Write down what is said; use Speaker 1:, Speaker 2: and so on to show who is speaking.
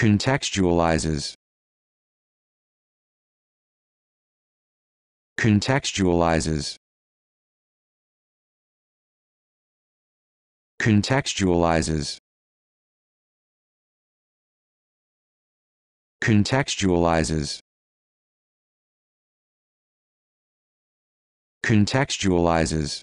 Speaker 1: contextualizes contextualizes contextualizes contextualizes contextualizes